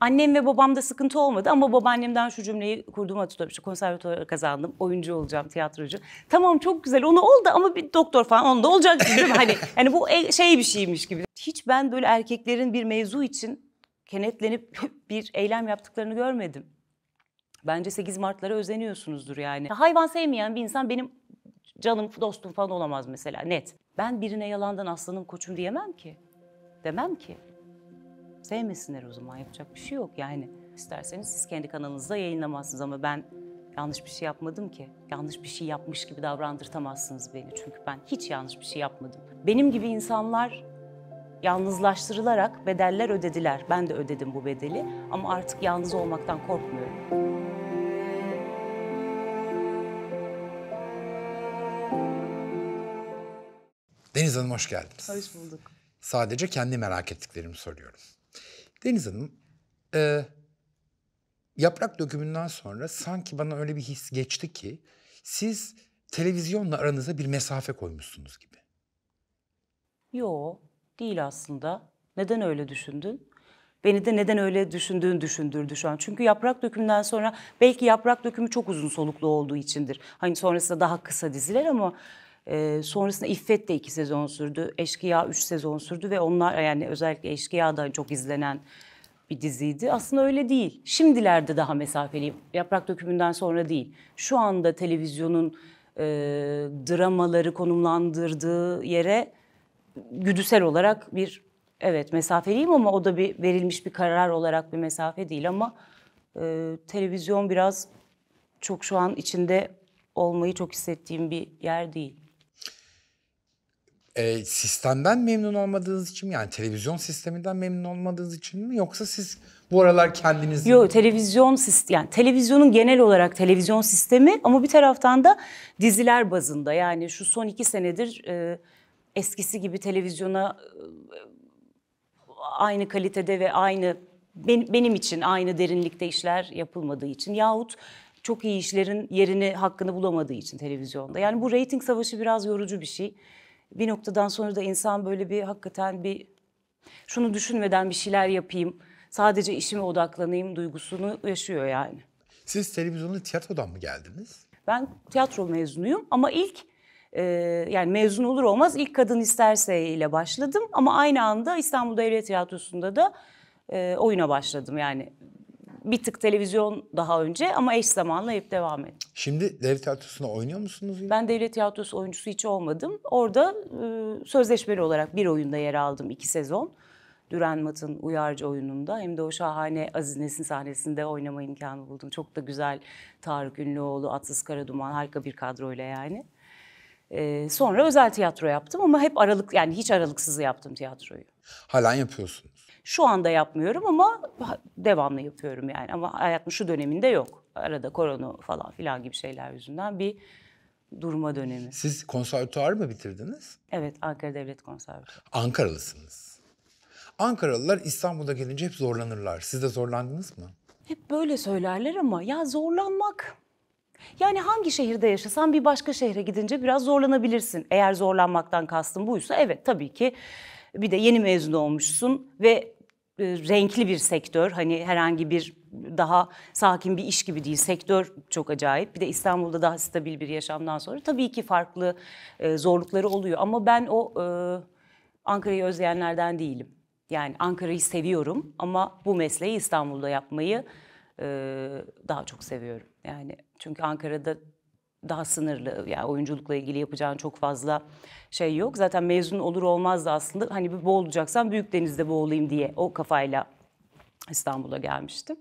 Annem ve babamda sıkıntı olmadı ama babaannemden şu cümleyi kurduğumu hatırlıyorum. İşte konservatuvar kazandım, oyuncu olacağım, tiyatrocu. Tamam çok güzel onu oldu ama bir doktor falan onda olacak Hani, hani, bu e, şey bir şeymiş gibi. Hiç ben böyle erkeklerin bir mevzu için kenetlenip bir eylem yaptıklarını görmedim. Bence 8 Mart'lara özeniyorsunuzdur yani. Hayvan sevmeyen bir insan benim canım, dostum falan olamaz mesela net. Ben birine yalandan aslanım koçum diyemem ki. Demem ki. Sevmesinler o zaman yapacak bir şey yok yani. İsterseniz siz kendi kanalınızda yayınlamazsınız ama ben yanlış bir şey yapmadım ki. Yanlış bir şey yapmış gibi davrandırtamazsınız beni çünkü ben hiç yanlış bir şey yapmadım. Benim gibi insanlar yalnızlaştırılarak bedeller ödediler. Ben de ödedim bu bedeli ama artık yalnız olmaktan korkmuyorum. Deniz Hanım hoş geldiniz. Hoş bulduk. Sadece kendi merak ettiklerimi soruyorum. Deniz Hanım, e, yaprak dökümünden sonra sanki bana öyle bir his geçti ki siz televizyonla aranıza bir mesafe koymuşsunuz gibi. Yo, değil aslında. Neden öyle düşündün? Beni de neden öyle düşündüğün düşündürdü şu an. Çünkü yaprak dökümünden sonra belki yaprak dökümü çok uzun soluklu olduğu içindir. Hani sonrasında daha kısa diziler ama e, sonrasında İffet de iki sezon sürdü. Eşkıya üç sezon sürdü ve onlar yani özellikle Eşkıya da çok izlenen bir diziydi. Aslında öyle değil. Şimdilerde daha mesafeliyim. Yaprak dökümünden sonra değil. Şu anda televizyonun e, dramaları konumlandırdığı yere güdüsel olarak bir evet mesafeliyim ama o da bir verilmiş bir karar olarak bir mesafe değil ama e, televizyon biraz çok şu an içinde olmayı çok hissettiğim bir yer değil e, sistemden memnun olmadığınız için mi? Yani televizyon sisteminden memnun olmadığınız için mi? Yoksa siz bu aralar kendiniz... Yok televizyon sistemi, yani televizyonun genel olarak televizyon sistemi ama bir taraftan da diziler bazında. Yani şu son iki senedir e, eskisi gibi televizyona e, aynı kalitede ve aynı ben, benim için aynı derinlikte işler yapılmadığı için yahut çok iyi işlerin yerini hakkını bulamadığı için televizyonda. Yani bu reyting savaşı biraz yorucu bir şey bir noktadan sonra da insan böyle bir hakikaten bir şunu düşünmeden bir şeyler yapayım, sadece işime odaklanayım duygusunu yaşıyor yani. Siz televizyonun tiyatrodan mı geldiniz? Ben tiyatro mezunuyum ama ilk e, yani mezun olur olmaz ilk Kadın İsterse ile başladım. Ama aynı anda İstanbul Devlet Tiyatrosu'nda da e, oyuna başladım yani bir tık televizyon daha önce ama eş zamanlı hep devam etti. Şimdi devlet tiyatrosuna oynuyor musunuz? Yine? Ben devlet tiyatrosu oyuncusu hiç olmadım. Orada e, sözleşmeli olarak bir oyunda yer aldım iki sezon. Düren Mat'ın Uyarcı oyununda hem de o şahane Aziz Nesin sahnesinde oynama imkanı buldum. Çok da güzel Tarık Ünlüoğlu, Atsız Karaduman harika bir kadroyla yani. Ee, sonra özel tiyatro yaptım ama hep aralık yani hiç aralıksız yaptım tiyatroyu. Halen yapıyorsun. Şu anda yapmıyorum ama devamlı yapıyorum yani. Ama hayatım şu döneminde yok. Arada korona falan filan gibi şeyler yüzünden bir durma dönemi. Siz konservatuar mı bitirdiniz? Evet, Ankara Devlet Konservatuarı. Ankaralısınız. Ankaralılar İstanbul'da gelince hep zorlanırlar. Siz de zorlandınız mı? Hep böyle söylerler ama ya zorlanmak yani hangi şehirde yaşasan bir başka şehre gidince biraz zorlanabilirsin. Eğer zorlanmaktan kastım buysa evet tabii ki bir de yeni mezun olmuşsun ve e, renkli bir sektör. Hani herhangi bir daha sakin bir iş gibi değil. Sektör çok acayip. Bir de İstanbul'da daha stabil bir yaşamdan sonra tabii ki farklı e, zorlukları oluyor. Ama ben o e, Ankara'yı özleyenlerden değilim. Yani Ankara'yı seviyorum ama bu mesleği İstanbul'da yapmayı daha çok seviyorum. Yani çünkü Ankara'da daha sınırlı. Yani oyunculukla ilgili yapacağın çok fazla şey yok. Zaten mezun olur olmaz da aslında hani bir boğulacaksan büyük denizde boğulayım diye o kafayla İstanbul'a gelmiştim.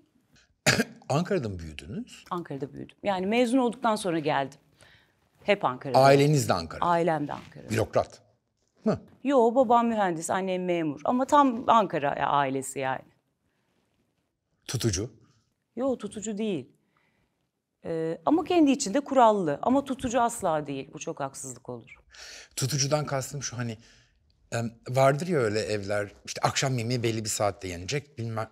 Ankara'da mı büyüdünüz? Ankara'da büyüdüm. Yani mezun olduktan sonra geldim. Hep Ankara'da. Aileniz de Ankara'da. Ailem de Ankara'da. Bürokrat mı? Yo babam mühendis, annem memur. Ama tam Ankara ailesi yani. Tutucu? Yo tutucu değil. Ee, ama kendi içinde kurallı ama tutucu asla değil. Bu çok haksızlık olur. Tutucudan kastım şu hani vardır ya öyle evler işte akşam yemeği belli bir saatte yenecek bilmem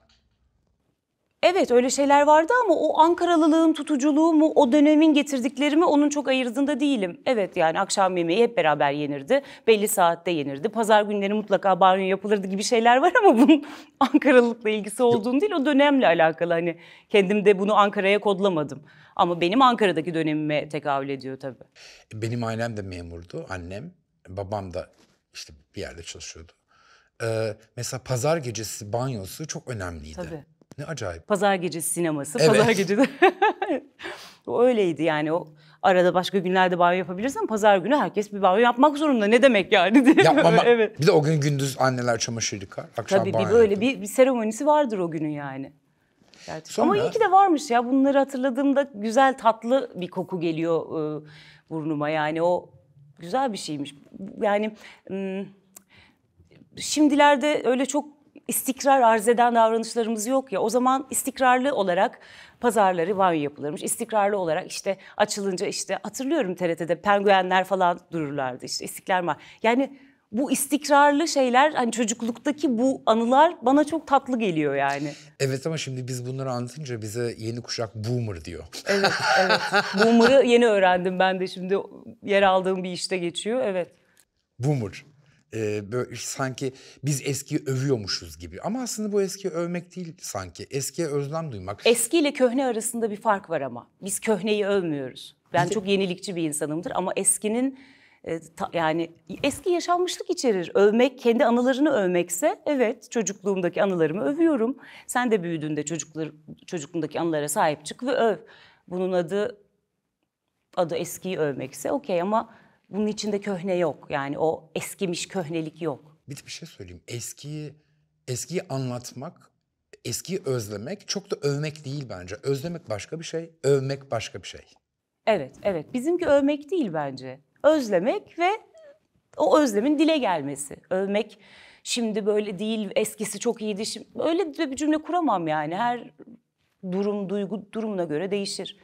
Evet öyle şeyler vardı ama o Ankaralılığın tutuculuğu mu o dönemin getirdikleri mi onun çok ayırdığında değilim. Evet yani akşam yemeği hep beraber yenirdi. Belli saatte yenirdi. Pazar günleri mutlaka banyo yapılırdı gibi şeyler var ama bunun Ankaralılıkla ilgisi olduğunu değil o dönemle alakalı. Hani kendim de bunu Ankara'ya kodlamadım. Ama benim Ankara'daki dönemime tekabül ediyor tabii. Benim ailem de memurdu. Annem, babam da işte bir yerde çalışıyordu. Ee, mesela pazar gecesi banyosu çok önemliydi. Tabii. Ne acayip. Pazar gecesi sineması. Evet. Pazar gecesi. Öyleydi yani o arada başka günlerde banyo yapabilirsin ama pazar günü herkes bir banyo yapmak zorunda. Ne demek yani? Diye Yapmama, evet. Bir de o gün gündüz anneler çamaşır yıkar. Akşam Tabii banyo bir böyle bir, bir seremonisi vardır o günün yani. Sonra... Ama iyi ki de varmış ya. Bunları hatırladığımda güzel tatlı bir koku geliyor e, burnuma. Yani o güzel bir şeymiş. Yani şimdilerde öyle çok istikrar arz eden davranışlarımız yok ya o zaman istikrarlı olarak pazarları banyo yapılırmış. İstikrarlı olarak işte açılınca işte hatırlıyorum TRT'de penguenler falan dururlardı işte İstiklal Mah. Yani bu istikrarlı şeyler hani çocukluktaki bu anılar bana çok tatlı geliyor yani. Evet ama şimdi biz bunları anlatınca bize yeni kuşak boomer diyor. Evet evet. Boomer'ı yeni öğrendim ben de şimdi yer aldığım bir işte geçiyor evet. Boomer e, böyle sanki biz eski övüyormuşuz gibi. Ama aslında bu eski övmek değil sanki. Eskiye özlem duymak. Eski ile köhne arasında bir fark var ama. Biz köhneyi övmüyoruz. Ben çok yenilikçi bir insanımdır ama eskinin e, yani eski yaşanmışlık içerir. Övmek, kendi anılarını övmekse evet çocukluğumdaki anılarımı övüyorum. Sen de büyüdüğünde çocuklar, çocukluğundaki anılara sahip çık ve öv. Bunun adı adı eskiyi övmekse okey ama bunun içinde köhne yok. Yani o eskimiş köhnelik yok. Bir, bir şey söyleyeyim. Eskiyi eskiyi anlatmak, eskiyi özlemek çok da övmek değil bence. Özlemek başka bir şey, övmek başka bir şey. Evet, evet. Bizimki övmek değil bence. Özlemek ve o özlemin dile gelmesi. Övmek şimdi böyle değil, eskisi çok iyiydi. Şimdi, öyle bir cümle kuramam yani. Her durum, duygu durumuna göre değişir.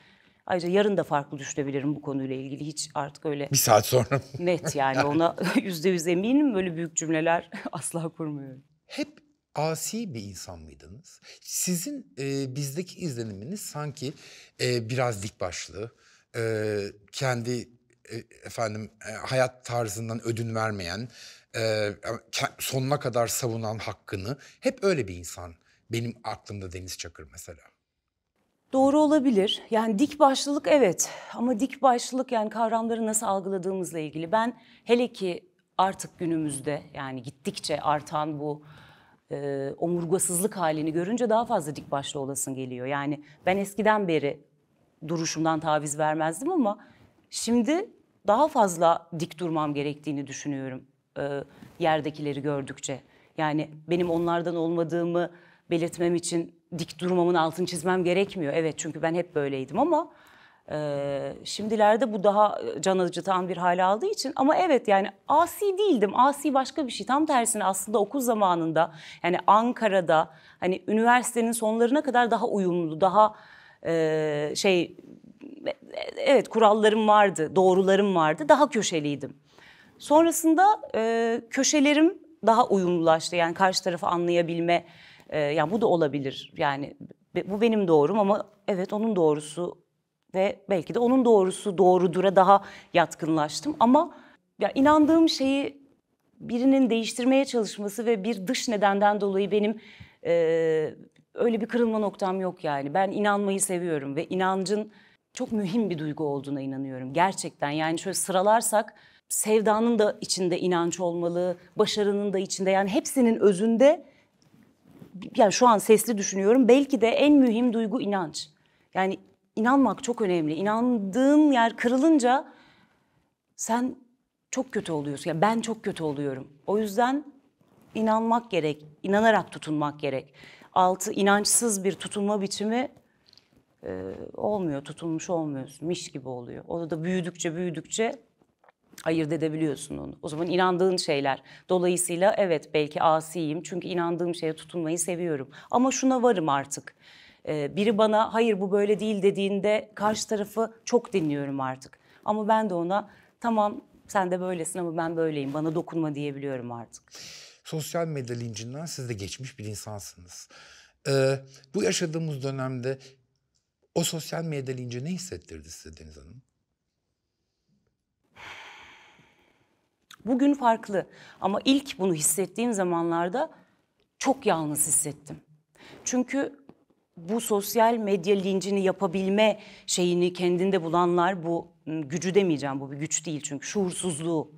Ayrıca yarın da farklı düşünebilirim bu konuyla ilgili. Hiç artık öyle... Bir saat sonra. Net yani ona yüzde yüz eminim. Böyle büyük cümleler asla kurmuyorum. Hep asi bir insan mıydınız? Sizin e, bizdeki izleniminiz sanki e, biraz dik başlı, e, kendi e, efendim e, hayat tarzından ödün vermeyen, e, sonuna kadar savunan hakkını hep öyle bir insan. Benim aklımda Deniz Çakır mesela. Doğru olabilir. Yani dik başlılık evet ama dik başlılık yani kavramları nasıl algıladığımızla ilgili. Ben hele ki artık günümüzde yani gittikçe artan bu e, omurgasızlık halini görünce daha fazla dik başlı olasın geliyor. Yani ben eskiden beri duruşumdan taviz vermezdim ama şimdi daha fazla dik durmam gerektiğini düşünüyorum e, yerdekileri gördükçe. Yani benim onlardan olmadığımı belirtmem için dik durmamın altını çizmem gerekmiyor. Evet çünkü ben hep böyleydim ama e, şimdilerde bu daha e, can acıtan bir hale aldığı için ama evet yani asi değildim. Asi başka bir şey. Tam tersine aslında okul zamanında yani Ankara'da hani üniversitenin sonlarına kadar daha uyumlu, daha e, şey evet kurallarım vardı, doğrularım vardı. Daha köşeliydim. Sonrasında e, köşelerim daha uyumlulaştı. Yani karşı tarafı anlayabilme ya ee, yani bu da olabilir. Yani bu benim doğrum ama evet onun doğrusu ve belki de onun doğrusu doğrudur'a daha yatkınlaştım ama ya inandığım şeyi birinin değiştirmeye çalışması ve bir dış nedenden dolayı benim e, öyle bir kırılma noktam yok yani. Ben inanmayı seviyorum ve inancın çok mühim bir duygu olduğuna inanıyorum gerçekten. Yani şöyle sıralarsak sevdanın da içinde inanç olmalı, başarının da içinde yani hepsinin özünde yani şu an sesli düşünüyorum. Belki de en mühim duygu inanç. Yani inanmak çok önemli. İnandığın yer kırılınca sen çok kötü oluyorsun. Yani ben çok kötü oluyorum. O yüzden inanmak gerek. İnanarak tutunmak gerek. Altı inançsız bir tutunma biçimi e, olmuyor. tutunmuş olmuyorsun. Miş gibi oluyor. O da büyüdükçe büyüdükçe ayırt edebiliyorsun onu. O zaman inandığın şeyler. Dolayısıyla evet belki asiyim çünkü inandığım şeye tutunmayı seviyorum. Ama şuna varım artık. Ee, biri bana hayır bu böyle değil dediğinde karşı tarafı çok dinliyorum artık. Ama ben de ona tamam sen de böylesin ama ben böyleyim bana dokunma diyebiliyorum artık. Sosyal medya lincinden siz de geçmiş bir insansınız. Ee, bu yaşadığımız dönemde o sosyal medya linci ne hissettirdi size Deniz Hanım? Bugün farklı ama ilk bunu hissettiğim zamanlarda çok yalnız hissettim. Çünkü bu sosyal medya lincini yapabilme şeyini kendinde bulanlar bu ıı, gücü demeyeceğim bu bir güç değil çünkü şuursuzluğu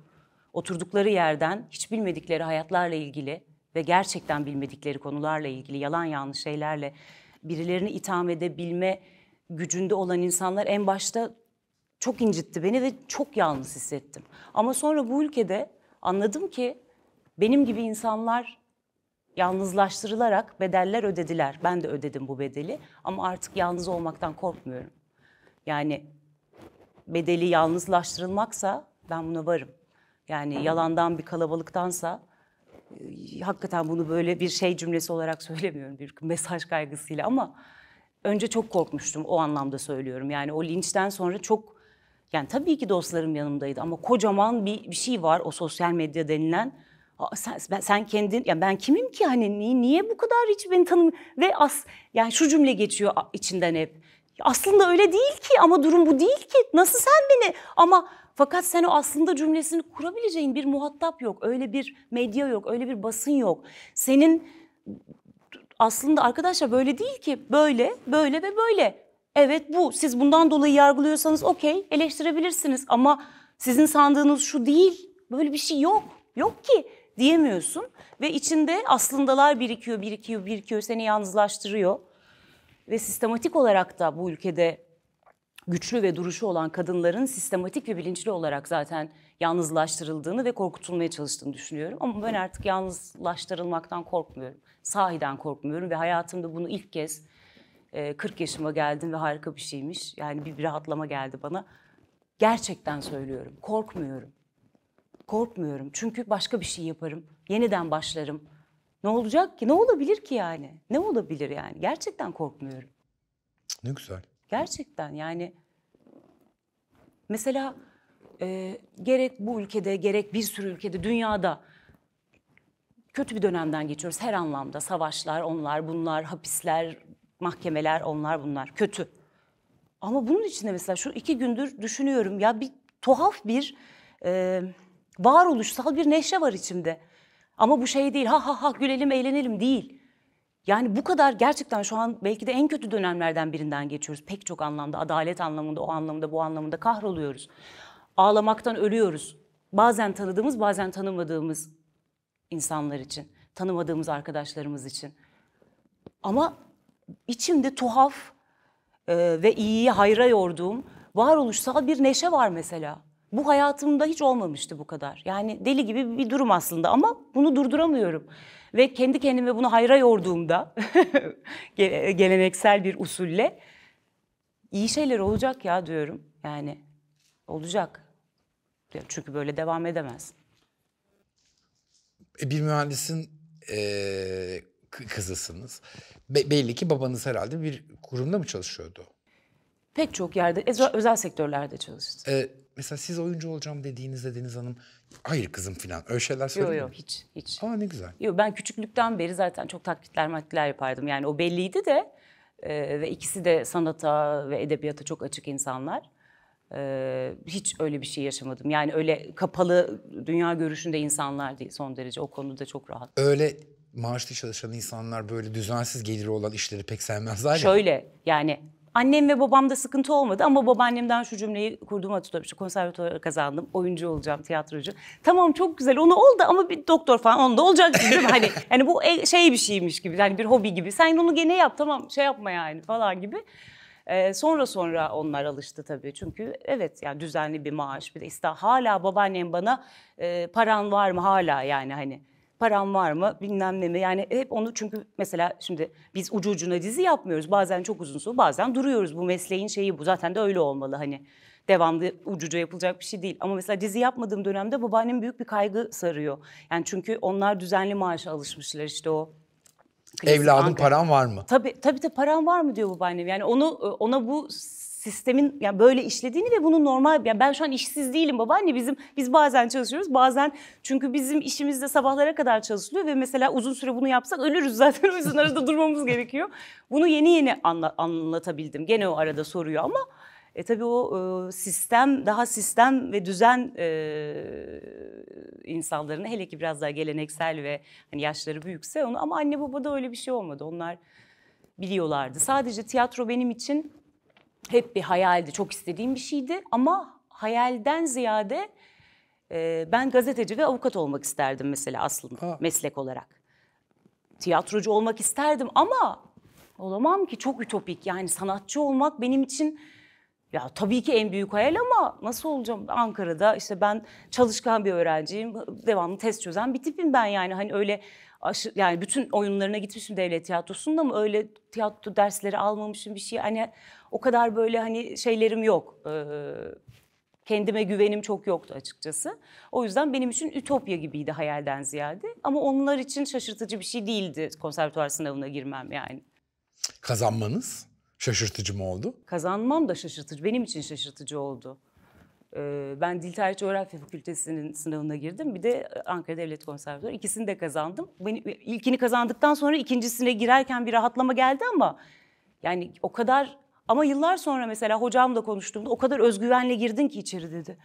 oturdukları yerden hiç bilmedikleri hayatlarla ilgili ve gerçekten bilmedikleri konularla ilgili yalan yanlış şeylerle birilerini itham edebilme gücünde olan insanlar en başta çok incitti beni ve çok yalnız hissettim. Ama sonra bu ülkede anladım ki benim gibi insanlar yalnızlaştırılarak bedeller ödediler. Ben de ödedim bu bedeli ama artık yalnız olmaktan korkmuyorum. Yani bedeli yalnızlaştırılmaksa ben buna varım. Yani yalandan bir kalabalıktansa e, hakikaten bunu böyle bir şey cümlesi olarak söylemiyorum bir mesaj kaygısıyla ama önce çok korkmuştum o anlamda söylüyorum. Yani o linçten sonra çok yani tabii ki dostlarım yanımdaydı ama kocaman bir, bir şey var o sosyal medya denilen. Aa, sen, ben, sen kendin, yani ben kimim ki hani niye, niye bu kadar hiç beni tanım ve as yani şu cümle geçiyor içinden hep. Aslında öyle değil ki ama durum bu değil ki. Nasıl sen beni ama fakat sen o aslında cümlesini kurabileceğin bir muhatap yok. Öyle bir medya yok, öyle bir basın yok. Senin aslında arkadaşlar böyle değil ki. Böyle, böyle ve böyle. Evet bu. Siz bundan dolayı yargılıyorsanız okey eleştirebilirsiniz ama sizin sandığınız şu değil. Böyle bir şey yok. Yok ki diyemiyorsun ve içinde aslındalar birikiyor, birikiyor, birikiyor seni yalnızlaştırıyor. Ve sistematik olarak da bu ülkede güçlü ve duruşu olan kadınların sistematik ve bilinçli olarak zaten yalnızlaştırıldığını ve korkutulmaya çalıştığını düşünüyorum. Ama ben artık yalnızlaştırılmaktan korkmuyorum. Sahiden korkmuyorum ve hayatımda bunu ilk kez 40 ee, yaşıma geldim ve harika bir şeymiş. Yani bir, bir rahatlama geldi bana. Gerçekten söylüyorum. Korkmuyorum. Korkmuyorum. Çünkü başka bir şey yaparım. Yeniden başlarım. Ne olacak ki? Ne olabilir ki yani? Ne olabilir yani? Gerçekten korkmuyorum. Ne güzel. Gerçekten yani mesela e, gerek bu ülkede gerek bir sürü ülkede dünyada kötü bir dönemden geçiyoruz her anlamda. Savaşlar, onlar, bunlar, hapisler, mahkemeler onlar bunlar kötü. Ama bunun içinde mesela şu iki gündür düşünüyorum ya bir tuhaf bir e, varoluşsal bir neşe var içimde. Ama bu şey değil ha ha ha gülelim eğlenelim değil. Yani bu kadar gerçekten şu an belki de en kötü dönemlerden birinden geçiyoruz. Pek çok anlamda adalet anlamında o anlamda bu anlamda kahroluyoruz. Ağlamaktan ölüyoruz. Bazen tanıdığımız bazen tanımadığımız insanlar için. Tanımadığımız arkadaşlarımız için. Ama içimde tuhaf e, ve iyiyi hayra yorduğum varoluşsal bir neşe var mesela. Bu hayatımda hiç olmamıştı bu kadar. Yani deli gibi bir durum aslında ama bunu durduramıyorum. Ve kendi kendime bunu hayra yorduğumda geleneksel bir usulle iyi şeyler olacak ya diyorum. Yani olacak. Çünkü böyle devam edemez. E, bir mühendisin e, kızısınız. Be- belli ki babanız herhalde bir kurumda mı çalışıyordu? Pek çok yerde, özel, özel sektörlerde çalıştım. Ee, mesela siz oyuncu olacağım dediğinizde Deniz Hanım, hayır kızım falan öyle şeyler söylüyor Yok yok hiç, hiç. Aa ne güzel. Yok ben küçüklükten beri zaten çok taklitler maklitler yapardım. Yani o belliydi de e, ve ikisi de sanata ve edebiyata çok açık insanlar. Ee, hiç öyle bir şey yaşamadım. Yani öyle kapalı dünya görüşünde insanlar değil son derece. O konuda çok rahat. Öyle maaşlı çalışan insanlar böyle düzensiz geliri olan işleri pek sevmezler Şöyle, ya. Şöyle yani annem ve babamda sıkıntı olmadı ama babaannemden şu cümleyi kurduğumu hatırlıyorum. İşte konservatuvar kazandım, oyuncu olacağım, tiyatrocu. Tamam çok güzel onu oldu ama bir doktor falan onda olacak değil mi? hani yani bu e, şey bir şeymiş gibi hani bir hobi gibi. Sen onu gene yap tamam şey yapma yani falan gibi. Ee, sonra sonra onlar alıştı tabii çünkü evet yani düzenli bir maaş bir de işte hala babaannem bana e, paran var mı hala yani hani param var mı bilmem ne mi yani hep onu çünkü mesela şimdi biz ucu ucuna dizi yapmıyoruz bazen çok uzun su bazen duruyoruz bu mesleğin şeyi bu zaten de öyle olmalı hani devamlı ucuca yapılacak bir şey değil. Ama mesela dizi yapmadığım dönemde babaannem büyük bir kaygı sarıyor. Yani çünkü onlar düzenli maaşa alışmışlar işte o Evladım Ankara. paran var mı? Tabii tabii de param var mı diyor babaannem. Yani onu ona bu sistemin yani böyle işlediğini ve bunu normal yani ben şu an işsiz değilim babaanne bizim biz bazen çalışıyoruz bazen çünkü bizim işimizde sabahlara kadar çalışılıyor ve mesela uzun süre bunu yapsak ölürüz zaten o yüzden arada durmamız gerekiyor. Bunu yeni yeni anla, anlatabildim. Gene o arada soruyor ama e, tabii o e, sistem daha sistem ve düzen e, insanlarını hele ki biraz daha geleneksel ve hani yaşları büyükse onu ama anne babada öyle bir şey olmadı. Onlar biliyorlardı. Sadece tiyatro benim için hep bir hayaldi. Çok istediğim bir şeydi ama hayalden ziyade e, ben gazeteci ve avukat olmak isterdim mesela aslında ha. meslek olarak. Tiyatrocu olmak isterdim ama olamam ki çok ütopik. Yani sanatçı olmak benim için ya tabii ki en büyük hayal ama nasıl olacağım Ankara'da işte ben çalışkan bir öğrenciyim devamlı test çözen bir tipim ben yani hani öyle aşı, yani bütün oyunlarına gitmişim devlet tiyatrosunda mı öyle tiyatro dersleri almamışım bir şey. Hani o kadar böyle hani şeylerim yok. Ee, kendime güvenim çok yoktu açıkçası. O yüzden benim için ütopya gibiydi hayalden ziyade. Ama onlar için şaşırtıcı bir şey değildi konservatuvar sınavına girmem yani. Kazanmanız şaşırtıcı mı oldu? Kazanmam da şaşırtıcı. Benim için şaşırtıcı oldu. Ee, ben Dil Tarih Coğrafya Fakültesi'nin sınavına girdim. Bir de e, Ankara Devlet Konservatuarı. İkisini de kazandım. Beni, e, ilkini kazandıktan sonra ikincisine girerken bir rahatlama geldi ama yani o kadar ama yıllar sonra mesela hocamla konuştuğumda o kadar özgüvenle girdin ki içeri dedi.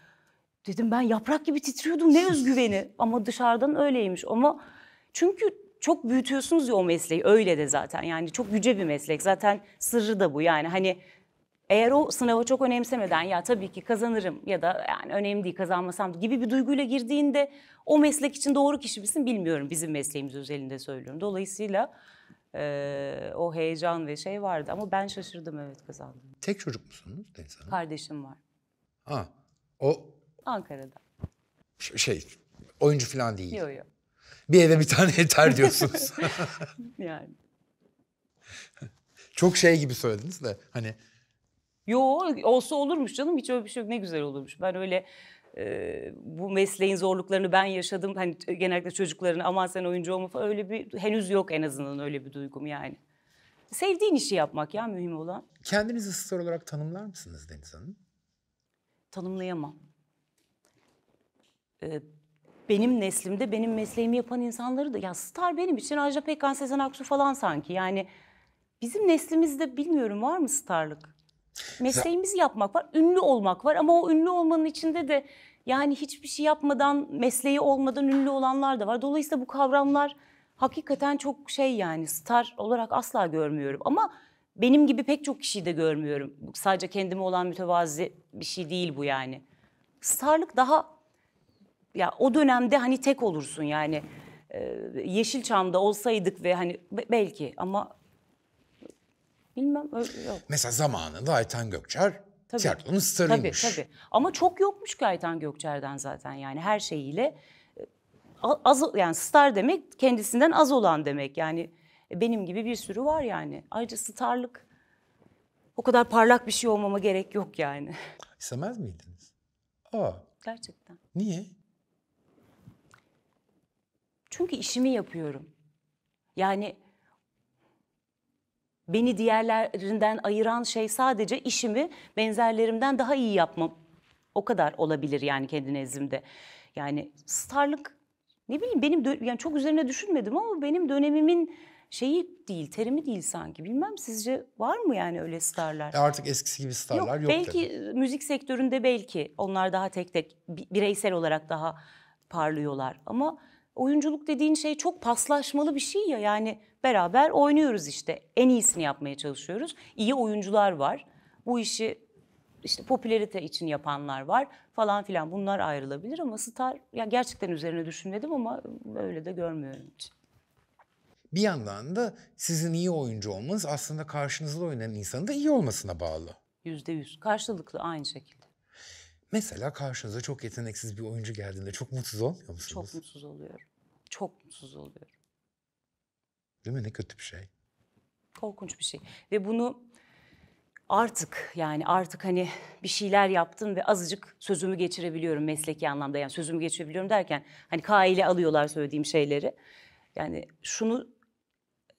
Dedim ben yaprak gibi titriyordum ne özgüveni ama dışarıdan öyleymiş ama çünkü çok büyütüyorsunuz ya o mesleği öyle de zaten yani çok yüce bir meslek zaten sırrı da bu yani hani eğer o sınava çok önemsemeden ya tabii ki kazanırım ya da yani önemli değil kazanmasam gibi bir duyguyla girdiğinde o meslek için doğru kişi misin bilmiyorum bizim mesleğimiz özelinde söylüyorum. Dolayısıyla e, o heyecan ve şey vardı ama ben şaşırdım evet kazandım. Tek çocuk musunuz Deniz Hanım? Kardeşim var. Ha o? Ankara'da. Ş- şey oyuncu falan değil. Yok yok. Bir eve bir tane yeter diyorsunuz. yani. Çok şey gibi söylediniz de hani Yo olsa olurmuş canım hiç öyle bir şey yok ne güzel olurmuş. Ben öyle e, bu mesleğin zorluklarını ben yaşadım. Hani genellikle çocukların aman sen oyuncu olma falan öyle bir henüz yok en azından öyle bir duygum yani. Sevdiğin işi yapmak ya mühim olan. Kendinizi star olarak tanımlar mısınız Deniz Hanım? Tanımlayamam. Ee, benim neslimde benim mesleğimi yapan insanları da ya star benim için Ajda Pekkan, Sezen Aksu falan sanki. Yani bizim neslimizde bilmiyorum var mı starlık? Mesleğimizi yapmak var, ünlü olmak var ama o ünlü olmanın içinde de yani hiçbir şey yapmadan, mesleği olmadan ünlü olanlar da var. Dolayısıyla bu kavramlar hakikaten çok şey yani star olarak asla görmüyorum ama benim gibi pek çok kişiyi de görmüyorum. Sadece kendime olan mütevazi bir şey değil bu yani. Starlık daha ya o dönemde hani tek olursun yani. Ee, Yeşilçam'da olsaydık ve hani belki ama Bilmem yok. Mesela zamanında Ayten Gökçer tabii. tiyatronun starıymış. Tabii tabii. Ama çok yokmuş ki Ayten Gökçer'den zaten yani her şeyiyle. E, az, yani star demek kendisinden az olan demek. Yani benim gibi bir sürü var yani. Ayrıca starlık o kadar parlak bir şey olmama gerek yok yani. İstemez miydiniz? Aa. Gerçekten. Niye? Çünkü işimi yapıyorum. Yani Beni diğerlerinden ayıran şey sadece işimi benzerlerimden daha iyi yapmam. O kadar olabilir yani kendi nezdimde. Yani starlık ne bileyim benim yani çok üzerine düşünmedim ama benim dönemimin şeyi değil, terimi değil sanki. Bilmem sizce var mı yani öyle starlar? E artık eskisi gibi starlar yok. yok belki tabii. E, müzik sektöründe belki onlar daha tek tek bireysel olarak daha parlıyorlar ama oyunculuk dediğin şey çok paslaşmalı bir şey ya. Yani beraber oynuyoruz işte. En iyisini yapmaya çalışıyoruz. İyi oyuncular var. Bu işi işte popülerite için yapanlar var falan filan. Bunlar ayrılabilir ama star ya gerçekten üzerine düşünmedim ama öyle de görmüyorum hiç. Bir yandan da sizin iyi oyuncu olmanız aslında karşınızda oynayan insanın da iyi olmasına bağlı. Yüzde yüz. Karşılıklı aynı şekilde. Mesela karşınıza çok yeteneksiz bir oyuncu geldiğinde çok mutsuz olmuyor musunuz? Çok mutsuz oluyorum. Çok mutsuz oluyorum. Değil mi? Ne kötü bir şey. Korkunç bir şey. Ve bunu artık yani artık hani bir şeyler yaptım ve azıcık sözümü geçirebiliyorum mesleki anlamda. Yani sözümü geçirebiliyorum derken hani kaile alıyorlar söylediğim şeyleri. Yani şunu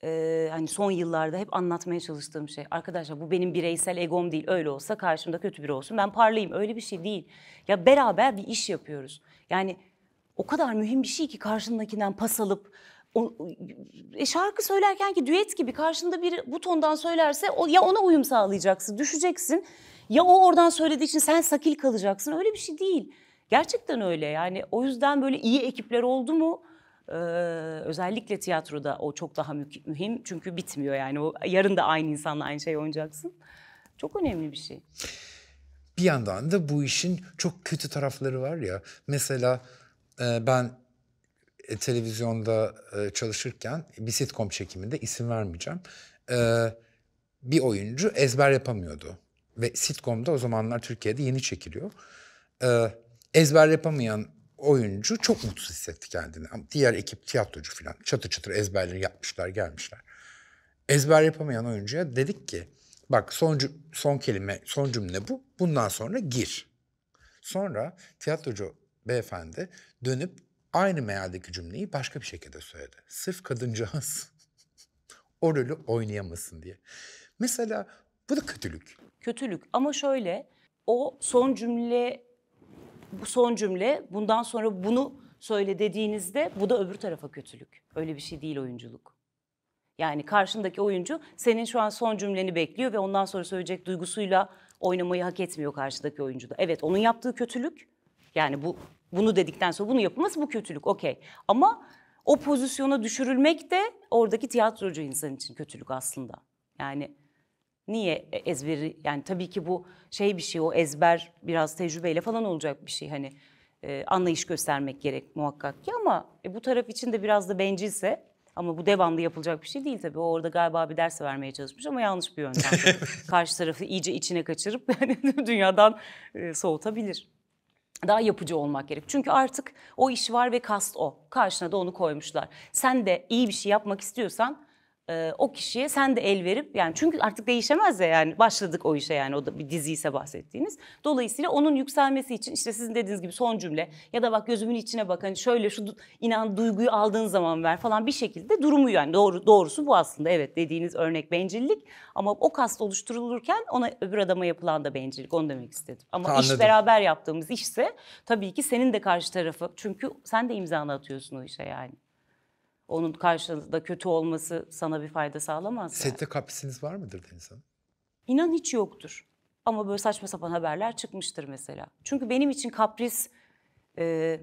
e, hani son yıllarda hep anlatmaya çalıştığım şey. Arkadaşlar bu benim bireysel egom değil. Öyle olsa karşımda kötü biri olsun. Ben parlayayım. Öyle bir şey değil. Ya beraber bir iş yapıyoruz. Yani o kadar mühim bir şey ki karşındakinden pas alıp o, e, şarkı söylerken ki düet gibi karşında bir bu tondan söylerse o, ya ona uyum sağlayacaksın, düşeceksin. Ya o oradan söylediği için sen sakil kalacaksın. Öyle bir şey değil. Gerçekten öyle yani. O yüzden böyle iyi ekipler oldu mu ee, özellikle tiyatroda o çok daha mühim çünkü bitmiyor yani o yarın da aynı insanla aynı şey oynayacaksın. Çok önemli bir şey. Bir yandan da bu işin çok kötü tarafları var ya. Mesela e, ben e, televizyonda e, çalışırken bir sitcom çekiminde isim vermeyeceğim. bir oyuncu ezber yapamıyordu. Ve sitcom'da o zamanlar Türkiye'de yeni çekiliyor. E, ezber yapamayan oyuncu çok mutsuz hissetti kendini. Ama diğer ekip tiyatrocu falan çatı çatır ezberleri yapmışlar gelmişler. Ezber yapamayan oyuncuya dedik ki bak son, son kelime son cümle bu bundan sonra gir. Sonra tiyatrocu beyefendi dönüp aynı mealdeki cümleyi başka bir şekilde söyledi. Sırf kadıncağız o rolü oynayamasın diye. Mesela bu da kötülük. Kötülük ama şöyle o son cümle bu son cümle bundan sonra bunu söyle dediğinizde bu da öbür tarafa kötülük. Öyle bir şey değil oyunculuk. Yani karşındaki oyuncu senin şu an son cümleni bekliyor ve ondan sonra söyleyecek duygusuyla oynamayı hak etmiyor karşıdaki oyuncu da. Evet onun yaptığı kötülük. Yani bu bunu dedikten sonra bunu yapılması bu kötülük okey. Ama o pozisyona düşürülmek de oradaki tiyatrocu insan için kötülük aslında. Yani Niye e, ezberi yani tabii ki bu şey bir şey o ezber biraz tecrübeyle falan olacak bir şey hani e, anlayış göstermek gerek muhakkak ki ama e, bu taraf için de biraz da bencilse ama bu devamlı yapılacak bir şey değil tabii. O orada galiba bir ders vermeye çalışmış ama yanlış bir yöntem. Karşı tarafı iyice içine kaçırıp yani dünyadan e, soğutabilir. Daha yapıcı olmak gerek. Çünkü artık o iş var ve kast o. Karşına da onu koymuşlar. Sen de iyi bir şey yapmak istiyorsan e, o kişiye sen de el verip yani çünkü artık değişemez ya yani başladık o işe yani o da bir diziyse bahsettiğiniz. Dolayısıyla onun yükselmesi için işte sizin dediğiniz gibi son cümle ya da bak gözümün içine bak hani şöyle şu inan duyguyu aldığın zaman ver falan bir şekilde durumu yani doğru doğrusu bu aslında evet dediğiniz örnek bencillik ama o kast oluşturulurken ona öbür adama yapılan da bencillik onu demek istedim. Ama Anladım. iş beraber yaptığımız işse tabii ki senin de karşı tarafı çünkü sen de imzanı atıyorsun o işe yani onun karşılığında kötü olması sana bir fayda sağlamaz. Sette yani. kaprisiniz var mıdır Deniz Hanım? İnan hiç yoktur. Ama böyle saçma sapan haberler çıkmıştır mesela. Çünkü benim için kapris e,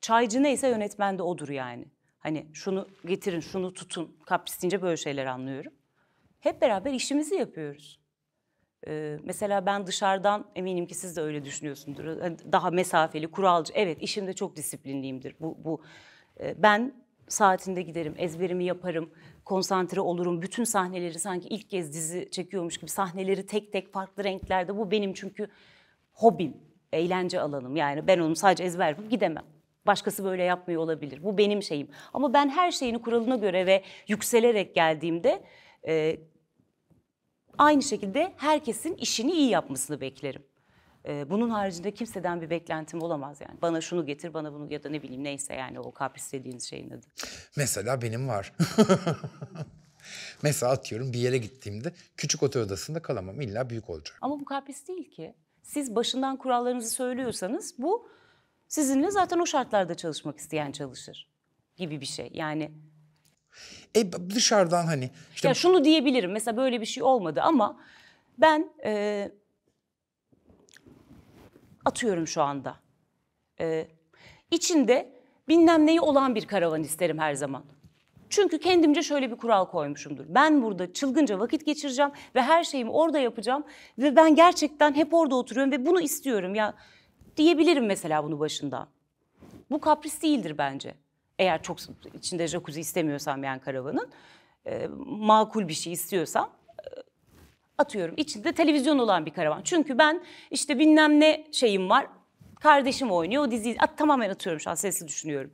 çaycı neyse yönetmen de odur yani. Hani şunu getirin, şunu tutun. Kapris deyince böyle şeyler anlıyorum. Hep beraber işimizi yapıyoruz. Ee, mesela ben dışarıdan eminim ki siz de öyle düşünüyorsundur. E, daha mesafeli, kuralcı. Evet işimde çok disiplinliyimdir. Bu, bu ee, ben saatinde giderim, ezberimi yaparım, konsantre olurum. Bütün sahneleri sanki ilk kez dizi çekiyormuş gibi sahneleri tek tek farklı renklerde. Bu benim çünkü hobim, eğlence alanım. Yani ben onu sadece ezber gidemem. Başkası böyle yapmıyor olabilir. Bu benim şeyim. Ama ben her şeyini kuralına göre ve yükselerek geldiğimde e, aynı şekilde herkesin işini iyi yapmasını beklerim. Ee, bunun haricinde kimseden bir beklentim olamaz yani. Bana şunu getir, bana bunu ya da ne bileyim neyse yani o kapris dediğiniz şeyin adı. Mesela benim var. Mesela atıyorum bir yere gittiğimde küçük otel odasında kalamam. İlla büyük olacak. Ama bu kapris değil ki. Siz başından kurallarınızı söylüyorsanız bu sizinle zaten o şartlarda çalışmak isteyen çalışır gibi bir şey. Yani e dışarıdan hani işte... ya şunu diyebilirim mesela böyle bir şey olmadı ama ben e, atıyorum şu anda. Ee, içinde bilmem neyi olan bir karavan isterim her zaman. Çünkü kendimce şöyle bir kural koymuşumdur. Ben burada çılgınca vakit geçireceğim ve her şeyimi orada yapacağım ve ben gerçekten hep orada oturuyorum ve bunu istiyorum ya diyebilirim mesela bunu başından. Bu kapris değildir bence. Eğer çok içinde jacuzzi istemiyorsam yani karavanın e, makul bir şey istiyorsam atıyorum içinde televizyon olan bir karavan. Çünkü ben işte bilmem ne şeyim var. Kardeşim oynuyor o diziyi. At, tamamen atıyorum şu an sesli düşünüyorum.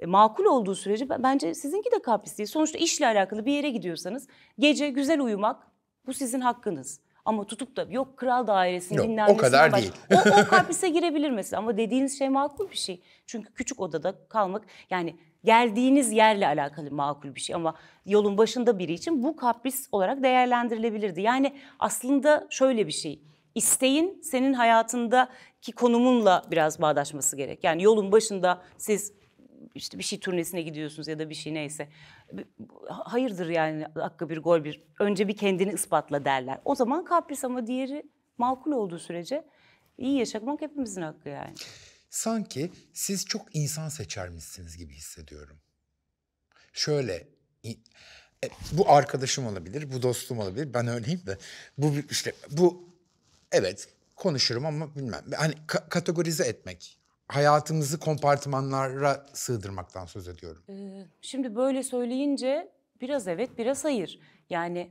E, makul olduğu sürece bence sizinki de kapris değil. Sonuçta işle alakalı bir yere gidiyorsanız gece güzel uyumak bu sizin hakkınız. Ama tutup da yok kral dairesinin yok, dinlenmesine... o kadar baş... değil. o, o kaprise girebilir mesela ama dediğiniz şey makul bir şey. Çünkü küçük odada kalmak yani geldiğiniz yerle alakalı makul bir şey ama yolun başında biri için bu kapris olarak değerlendirilebilirdi. Yani aslında şöyle bir şey. İsteğin senin hayatındaki konumunla biraz bağdaşması gerek. Yani yolun başında siz işte bir şey turnesine gidiyorsunuz ya da bir şey neyse. Hayırdır yani hakkı bir gol bir. Önce bir kendini ispatla derler. O zaman kapris ama diğeri makul olduğu sürece iyi yaşamak hepimizin hakkı yani. Sanki siz çok insan seçermişsiniz gibi hissediyorum. Şöyle e, bu arkadaşım olabilir, bu dostum olabilir. Ben öyleyim de. Bu işte bu evet konuşurum ama bilmem. Hani ka- kategorize etmek hayatımızı kompartımanlara sığdırmaktan söz ediyorum. Ee, şimdi böyle söyleyince biraz evet biraz hayır. Yani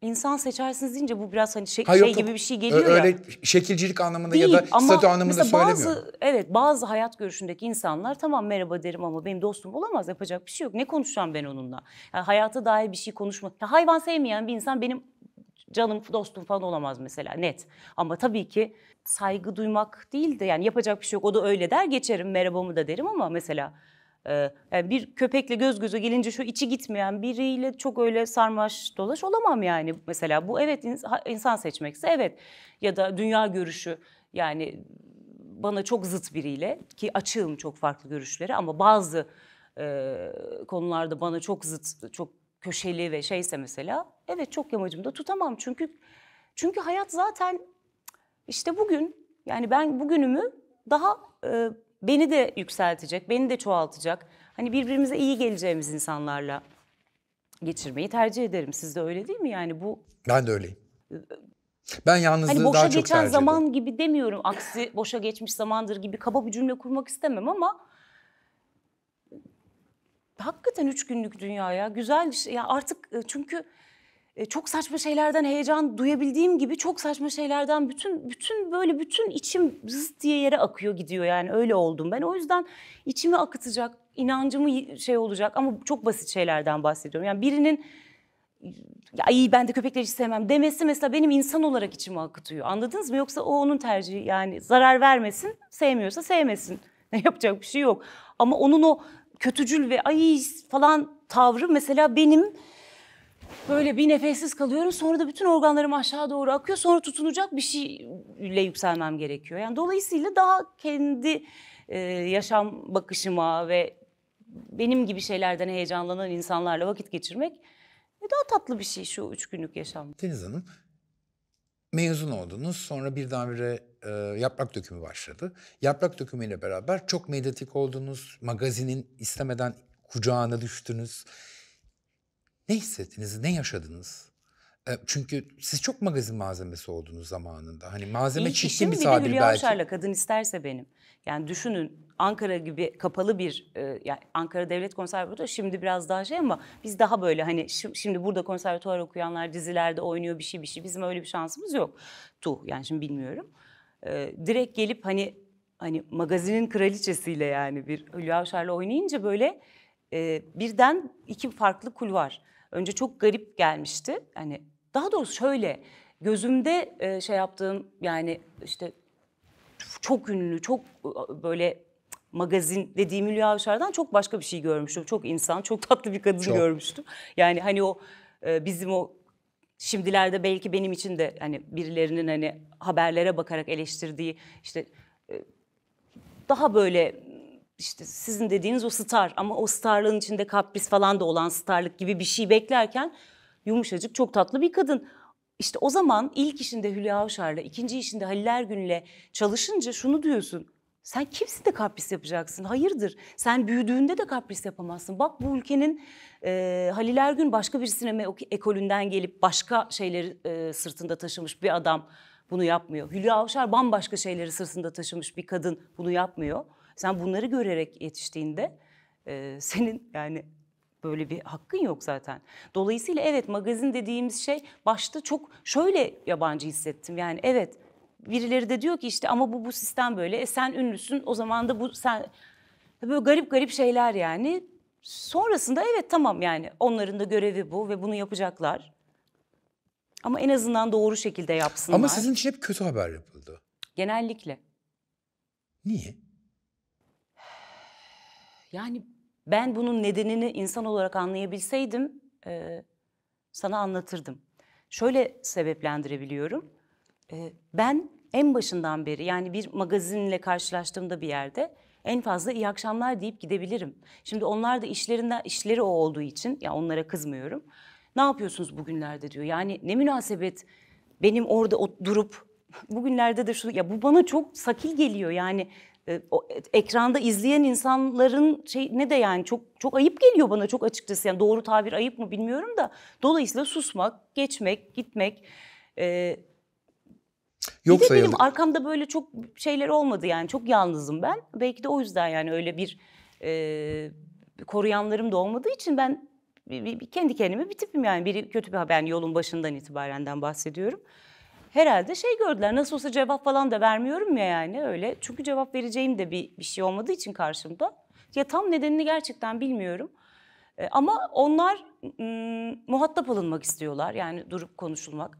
insan seçersiniz deyince bu biraz hani şey, ha, şey gibi bir şey geliyor öyle ya. Öyle şekilcilik anlamında Değil, ya da ama statü anlamında söylemiyorum. Bazı, evet bazı hayat görüşündeki insanlar tamam merhaba derim ama benim dostum olamaz yapacak bir şey yok. Ne konuşacağım ben onunla? Yani hayata dair bir şey konuşma. Ya, hayvan sevmeyen bir insan benim canım dostum falan olamaz mesela net. Ama tabii ki saygı duymak değil de yani yapacak bir şey yok o da öyle der geçerim merhabamı da derim ama mesela e, yani bir köpekle göz göze gelince şu içi gitmeyen biriyle çok öyle sarmaş dolaş olamam yani mesela bu evet insan seçmekse evet ya da dünya görüşü yani bana çok zıt biriyle ki açığım çok farklı görüşleri ama bazı e, konularda bana çok zıt çok köşeli ve şeyse mesela Evet çok yamacımda tutamam çünkü çünkü hayat zaten işte bugün yani ben bugünümü daha e, beni de yükseltecek, beni de çoğaltacak. Hani birbirimize iyi geleceğimiz insanlarla geçirmeyi tercih ederim. Siz de öyle değil mi yani bu? Ben de öyleyim. Ben yalnızlığı hani boşa daha çok geçen zaman ederim. gibi demiyorum. Aksi boşa geçmiş zamandır gibi kaba bir cümle kurmak istemem ama hakikaten üç günlük dünya ya güzel bir şey. Ya artık e, çünkü e, çok saçma şeylerden heyecan duyabildiğim gibi çok saçma şeylerden bütün bütün böyle bütün içim zıt diye yere akıyor gidiyor yani öyle oldum ben. O yüzden içimi akıtacak, inancımı şey olacak ama çok basit şeylerden bahsediyorum. Yani birinin ya iyi ben de köpekleri hiç sevmem demesi mesela benim insan olarak içimi akıtıyor. Anladınız mı? Yoksa o onun tercihi yani zarar vermesin, sevmiyorsa sevmesin. Ne yapacak bir şey yok. Ama onun o kötücül ve ay falan tavrı mesela benim Böyle bir nefessiz kalıyorum. Sonra da bütün organlarım aşağı doğru akıyor. Sonra tutunacak bir şeyle yükselmem gerekiyor. Yani dolayısıyla daha kendi e, yaşam bakışıma ve benim gibi şeylerden heyecanlanan insanlarla vakit geçirmek e, daha tatlı bir şey şu üç günlük yaşam. Deniz Hanım mezun oldunuz. Sonra birdenbire e, yaprak dökümü başladı. Yaprak dökümüyle beraber çok medyatik oldunuz. Magazinin istemeden kucağına düştünüz. Ne hissettiniz? Ne yaşadınız? E, çünkü siz çok magazin malzemesi oldunuz zamanında. Hani malzeme çiftli bir tabir belki. Hülya Avşar'la kadın isterse benim. Yani düşünün Ankara gibi kapalı bir e, yani Ankara Devlet Konservatuvarı şimdi biraz daha şey ama biz daha böyle hani şimdi burada konservatuvar okuyanlar dizilerde oynuyor bir şey bir şey. Bizim öyle bir şansımız yok. Tu yani şimdi bilmiyorum. E, direkt gelip hani hani magazinin kraliçesiyle yani bir Hülya Avşar'la oynayınca böyle e, birden iki farklı kul var önce çok garip gelmişti. Yani daha doğrusu şöyle gözümde e, şey yaptığım yani işte çok ünlü, çok e, böyle magazin dediğim Hülya Avşar'dan çok başka bir şey görmüştüm. Çok insan, çok tatlı bir kadın çok. görmüştüm. Yani hani o e, bizim o şimdilerde belki benim için de hani birilerinin hani haberlere bakarak eleştirdiği işte e, daha böyle işte sizin dediğiniz o star ama o starlığın içinde kapris falan da olan starlık gibi bir şey beklerken yumuşacık çok tatlı bir kadın. İşte o zaman ilk işinde Hülya Avşar'la, ikinci işinde Halil Ergün'le çalışınca şunu diyorsun. Sen kimsin de kapris yapacaksın? Hayırdır? Sen büyüdüğünde de kapris yapamazsın. Bak bu ülkenin e, Halil Ergün başka bir sinema ekolünden gelip başka şeyleri e, sırtında taşımış bir adam bunu yapmıyor. Hülya Avşar bambaşka şeyleri sırtında taşımış bir kadın bunu yapmıyor. Sen bunları görerek yetiştiğinde e, senin yani böyle bir hakkın yok zaten. Dolayısıyla evet magazin dediğimiz şey başta çok şöyle yabancı hissettim. Yani evet birileri de diyor ki işte ama bu bu sistem böyle. E sen ünlüsün o zaman da bu sen böyle garip garip şeyler yani. Sonrasında evet tamam yani onların da görevi bu ve bunu yapacaklar. Ama en azından doğru şekilde yapsınlar. Ama sizin için hep kötü haber yapıldı. Genellikle. Niye? Yani ben bunun nedenini insan olarak anlayabilseydim e, sana anlatırdım. Şöyle sebeplendirebiliyorum. E, ben en başından beri yani bir magazinle karşılaştığımda bir yerde en fazla iyi akşamlar deyip gidebilirim. Şimdi onlar da işlerinden işleri o olduğu için ya onlara kızmıyorum. Ne yapıyorsunuz bugünlerde diyor. Yani ne münasebet benim orada durup bugünlerde de şu ya bu bana çok sakil geliyor. Yani ee, o, e, ekranda izleyen insanların şey ne de yani çok çok ayıp geliyor bana çok açıkçası yani doğru tabir ayıp mı bilmiyorum da dolayısıyla susmak, geçmek, gitmek e, Yok bir de benim arkamda böyle çok şeyler olmadı yani çok yalnızım ben. Belki de o yüzden yani öyle bir e, koruyanlarım da olmadığı için ben kendi kendime bir tipim yani. Biri kötü bir haber yani yolun başından itibarenden bahsediyorum herhalde şey gördüler. Nasıl olsa cevap falan da vermiyorum ya yani öyle. Çünkü cevap vereceğim de bir, bir şey olmadığı için karşımda. Ya tam nedenini gerçekten bilmiyorum. E, ama onlar m, muhatap alınmak istiyorlar. Yani durup konuşulmak.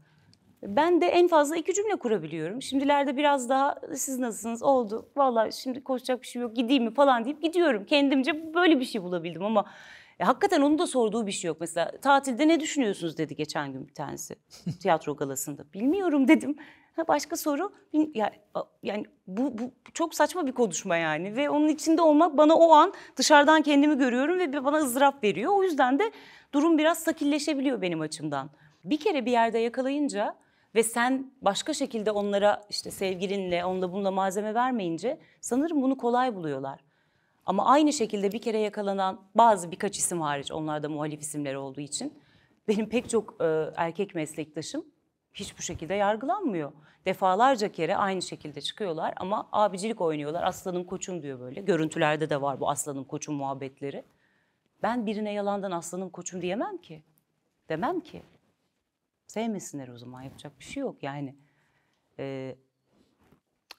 Ben de en fazla iki cümle kurabiliyorum. Şimdilerde biraz daha siz nasılsınız oldu. Valla şimdi koşacak bir şey yok gideyim mi falan deyip gidiyorum. Kendimce böyle bir şey bulabildim ama e, hakikaten onu da sorduğu bir şey yok. Mesela tatilde ne düşünüyorsunuz dedi geçen gün bir tanesi tiyatro galasında. Bilmiyorum dedim. Ha, başka soru. yani bu, bu çok saçma bir konuşma yani ve onun içinde olmak bana o an dışarıdan kendimi görüyorum ve bana ızdırap veriyor. O yüzden de durum biraz sakilleşebiliyor benim açımdan. Bir kere bir yerde yakalayınca ve sen başka şekilde onlara işte sevgilinle, onda bununla malzeme vermeyince sanırım bunu kolay buluyorlar. Ama aynı şekilde bir kere yakalanan bazı birkaç isim hariç onlar da muhalif isimler olduğu için benim pek çok e, erkek meslektaşım hiç bu şekilde yargılanmıyor. Defalarca kere aynı şekilde çıkıyorlar ama abicilik oynuyorlar. Aslanım koçum diyor böyle. Görüntülerde de var bu aslanım koçum muhabbetleri. Ben birine yalandan aslanım koçum diyemem ki. Demem ki. Sevmesinler o zaman yapacak bir şey yok yani. Ee,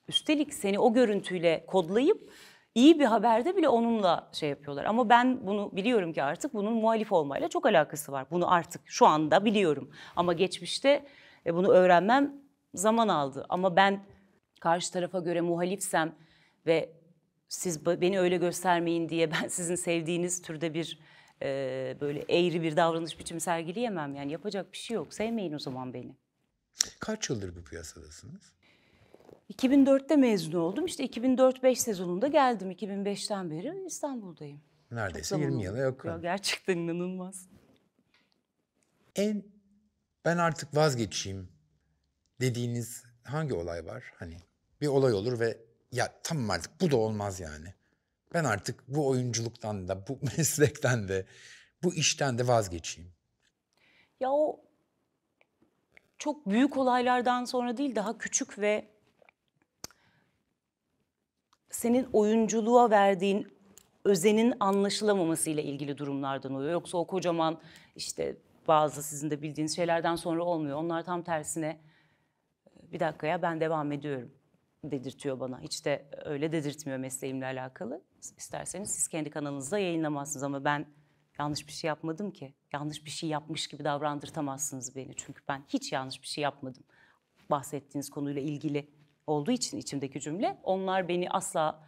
üstelik seni o görüntüyle kodlayıp iyi bir haberde bile onunla şey yapıyorlar. Ama ben bunu biliyorum ki artık bunun muhalif olmayla çok alakası var. Bunu artık şu anda biliyorum. Ama geçmişte e, bunu öğrenmem zaman aldı. Ama ben karşı tarafa göre muhalifsem ve siz beni öyle göstermeyin diye ben sizin sevdiğiniz türde bir e, böyle eğri bir davranış biçimi sergileyemem. Yani yapacak bir şey yok. Sevmeyin o zaman beni. Kaç yıldır bu piyasadasınız? 2004'te mezun oldum. İşte 2004-5 sezonunda geldim. 2005'ten beri İstanbul'dayım. Neredeyse 20 yıla yakın. Ya gerçekten inanılmaz. En ben artık vazgeçeyim dediğiniz hangi olay var? Hani bir olay olur ve ya tamam artık bu da olmaz yani. Ben artık bu oyunculuktan da bu meslekten de bu işten de vazgeçeyim. Ya o çok büyük olaylardan sonra değil daha küçük ve senin oyunculuğa verdiğin özenin anlaşılamamasıyla ilgili durumlardan oluyor. Yoksa o kocaman işte bazı sizin de bildiğiniz şeylerden sonra olmuyor. Onlar tam tersine bir dakika ya ben devam ediyorum dedirtiyor bana. Hiç de öyle dedirtmiyor mesleğimle alakalı. İsterseniz siz kendi kanalınızda yayınlamazsınız ama ben yanlış bir şey yapmadım ki. Yanlış bir şey yapmış gibi davrandırtamazsınız beni. Çünkü ben hiç yanlış bir şey yapmadım. Bahsettiğiniz konuyla ilgili olduğu için içimdeki cümle onlar beni asla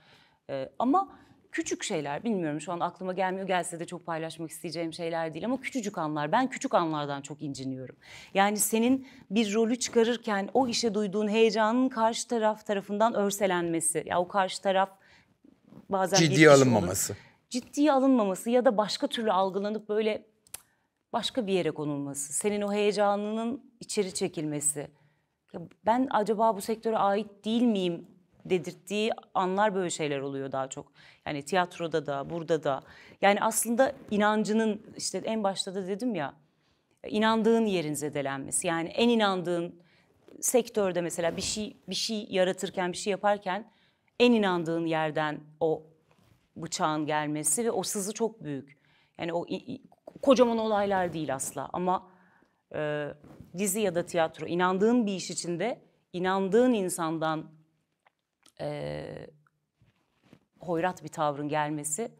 e, ama küçük şeyler bilmiyorum şu an aklıma gelmiyor gelse de çok paylaşmak isteyeceğim şeyler değil ama küçücük anlar ben küçük anlardan çok inciniyorum. Yani senin bir rolü çıkarırken o işe duyduğun heyecanın karşı taraf tarafından örselenmesi ya o karşı taraf bazen ciddi alınmaması. Olur, ciddiye alınmaması ya da başka türlü algılanıp böyle başka bir yere konulması, senin o heyecanının içeri çekilmesi ben acaba bu sektöre ait değil miyim dedirttiği anlar böyle şeyler oluyor daha çok. Yani tiyatroda da, burada da. Yani aslında inancının işte en başta da dedim ya inandığın yerin zedelenmesi. Yani en inandığın sektörde mesela bir şey bir şey yaratırken, bir şey yaparken en inandığın yerden o bıçağın gelmesi ve o sızı çok büyük. Yani o kocaman olaylar değil asla ama e, dizi ya da tiyatro inandığın bir iş içinde inandığın insandan e, hoyrat bir tavrın gelmesi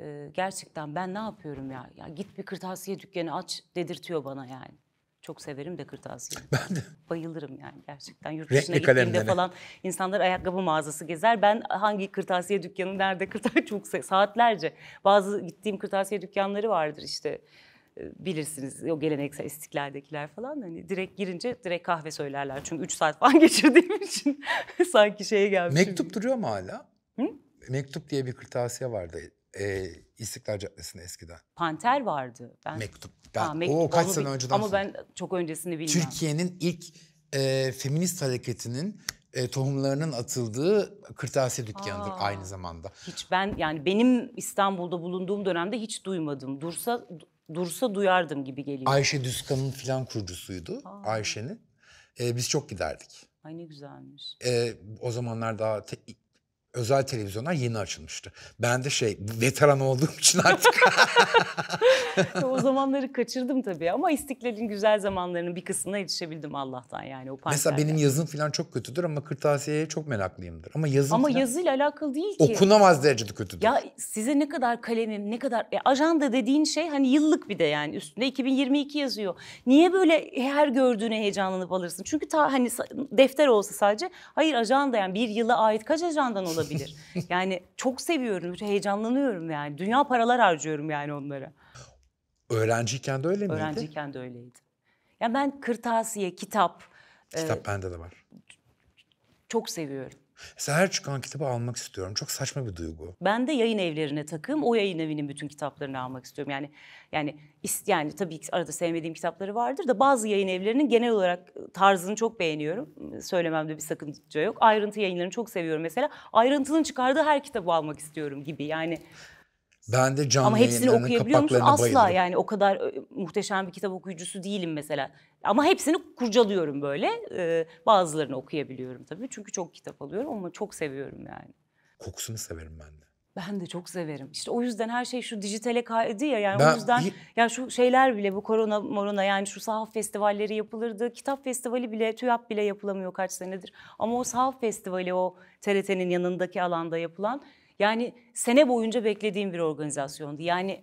e, gerçekten ben ne yapıyorum ya? ya git bir kırtasiye dükkanı aç dedirtiyor bana yani. Çok severim de kırtasiye. Ben de. Bayılırım yani gerçekten. Yurt dışına gittiğimde falan insanlar ayakkabı mağazası gezer. Ben hangi kırtasiye dükkanı nerede kırtasiye çok saatlerce. Bazı gittiğim kırtasiye dükkanları vardır işte. E, bilirsiniz o geleneksel istiklaldekiler falan hani direkt girince direkt kahve söylerler. Çünkü 3 saat falan geçirdiğim için sanki şeye gelmişim. Mektup duruyor mu hala? Hı? Mektup diye bir kırtasiye vardı e, İstiklal Caddesi'nde eskiden. Panter vardı. Ben... Mektup. Ben, ha, mektup. O kaç sene bil... önceden. Ama sonra. ben çok öncesini bilmiyorum. Türkiye'nin ilk e, feminist hareketinin e, tohumlarının atıldığı kırtasiye dükkanıdır Aa, aynı zamanda. Hiç ben yani benim İstanbul'da bulunduğum dönemde hiç duymadım. Dursa dursa duyardım gibi geliyor. Ayşe Düzkan'ın filan kurucusuydu Ayşe'nin. Ee, biz çok giderdik. Ay ne güzelmiş. Ee, o zamanlar daha te- özel televizyonlar yeni açılmıştı. Ben de şey veteran olduğum için artık. o zamanları kaçırdım tabii ama İstiklal'in güzel zamanlarının bir kısmına yetişebildim Allah'tan yani o partilerde. Mesela benim yazım falan çok kötüdür ama kırtasiyeye çok meraklıyımdır. Ama yazım Ama falan... yazıyla alakalı değil ki. Okunamaz derecede kötüdür. Ya size ne kadar kalemim, ne kadar e, ajanda dediğin şey hani yıllık bir de yani üstünde 2022 yazıyor. Niye böyle her gördüğüne heyecanlanıp alırsın? Çünkü ta hani defter olsa sadece hayır ajanda yani bir yıla ait kaç ajandan olur olabilir. yani çok seviyorum, heyecanlanıyorum yani. Dünya paralar harcıyorum yani onlara. Öğrenciyken de öyle miydi? Öğrenciyken de öyleydi. Ya ben kırtasiye, kitap... E, kitap e, bende de var. Çok seviyorum. Mesela her çıkan kitabı almak istiyorum. Çok saçma bir duygu. Ben de yayın evlerine takım. O yayın evinin bütün kitaplarını almak istiyorum. Yani yani yani tabii ki arada sevmediğim kitapları vardır da bazı yayın evlerinin genel olarak tarzını çok beğeniyorum. Söylememde bir sakınca yok. Ayrıntı yayınlarını çok seviyorum mesela. Ayrıntının çıkardığı her kitabı almak istiyorum gibi. Yani ben de canlı Ama hepsini okuyabiliyor musun? Asla bayılırım. yani o kadar e, muhteşem bir kitap okuyucusu değilim mesela. Ama hepsini kurcalıyorum böyle. Ee, bazılarını okuyabiliyorum tabii. Çünkü çok kitap alıyorum ama çok seviyorum yani. Kokusunu severim ben de. Ben de çok severim. İşte o yüzden her şey şu dijitale kaydı ya yani ben, o yüzden ya şu şeyler bile bu korona morona yani şu sahaf festivalleri yapılırdı. Kitap festivali bile TÜYAP bile yapılamıyor kaç senedir. Ama o sahaf festivali o TRT'nin yanındaki alanda yapılan yani sene boyunca beklediğim bir organizasyondu. Yani